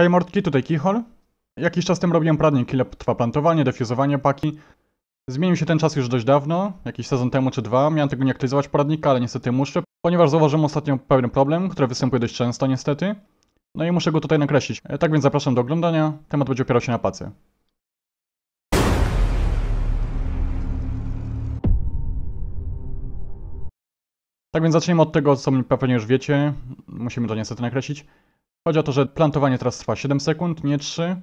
Hej Mortki, tutaj Kihol. Jakiś czas temu robiłem prawnik, ile trwa plantowanie, defuzowanie paki. Zmienił się ten czas już dość dawno, jakiś sezon temu czy dwa. Miałem tego nie aktualizować poradnika, ale niestety muszę, ponieważ zauważyłem ostatnio pewien problem, który występuje dość często niestety. No i muszę go tutaj nakreślić. E, tak więc zapraszam do oglądania, temat będzie opierał się na pacy. Tak więc zacznijmy od tego, co pewnie już wiecie. Musimy to niestety nakreślić. Chodzi o to, że plantowanie teraz trwa 7 sekund, nie 3.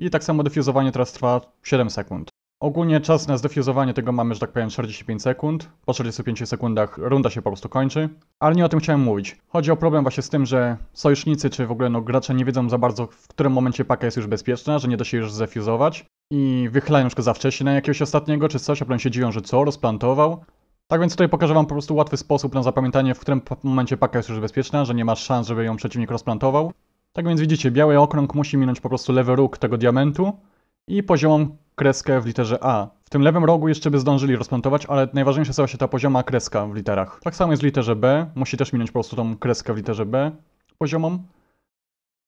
I tak samo defuzowanie teraz trwa 7 sekund. Ogólnie czas na zdefuzowanie tego mamy, że tak powiem, 45 sekund. Po 45 sekundach runda się po prostu kończy. Ale nie o tym chciałem mówić. Chodzi o problem właśnie z tym, że sojusznicy czy w ogóle no, gracze nie wiedzą za bardzo, w którym momencie paka jest już bezpieczna, że nie da się już zdefuzować. I wychylają na przykład za wcześnie na jakiegoś ostatniego czy coś, a potem się dziwią, że co, rozplantował. Tak więc tutaj pokażę Wam po prostu łatwy sposób na zapamiętanie, w którym momencie paka jest już bezpieczna, że nie masz szans, żeby ją przeciwnik rozplantował. Tak więc widzicie, biały okrąg musi minąć po prostu lewy róg tego diamentu i poziomą kreskę w literze A. W tym lewym rogu jeszcze by zdążyli rozplantować, ale najważniejsza stała się ta pozioma kreska w literach. Tak samo jest w literze B, musi też minąć po prostu tą kreskę w literze B poziomą.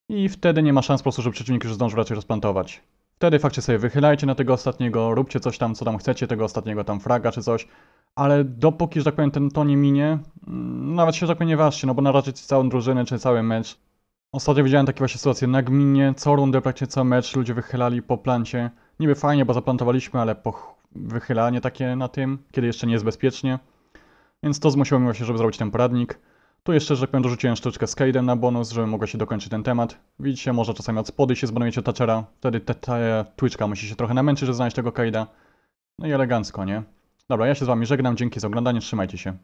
I wtedy nie ma szans po prostu, że przeciwnik już zdążył raczej rozplantować. Wtedy fakcie sobie wychylajcie na tego ostatniego, róbcie coś tam, co tam chcecie, tego ostatniego tam fraga czy coś ale dopóki, że tak powiem, ten to nie minie, mm, nawet się, że tak powiem, nie ważcie, no bo narażacie całą drużynę czy cały mecz. Ostatnio widziałem takie właśnie sytuacje na gminie, co rundę, praktycznie cały mecz, ludzie wychylali po plancie. Niby fajnie, bo zaplantowaliśmy, ale po wychylanie takie na tym, kiedy jeszcze nie jest bezpiecznie. Więc to zmusiło mnie właśnie, żeby zrobić ten poradnik. Tu jeszcze, że tak powiem, dorzuciłem sztuczkę z Kaden na bonus, żeby mogło się dokończyć ten temat. Widzicie, może czasami od spody się zbanujecie Thatchera, wtedy ta, ta, Twitchka musi się trochę namęczyć, żeby znaleźć tego kaida, No i elegancko, nie? Dobra, ja się z wami żegnam, dzięki za oglądanie, trzymajcie się.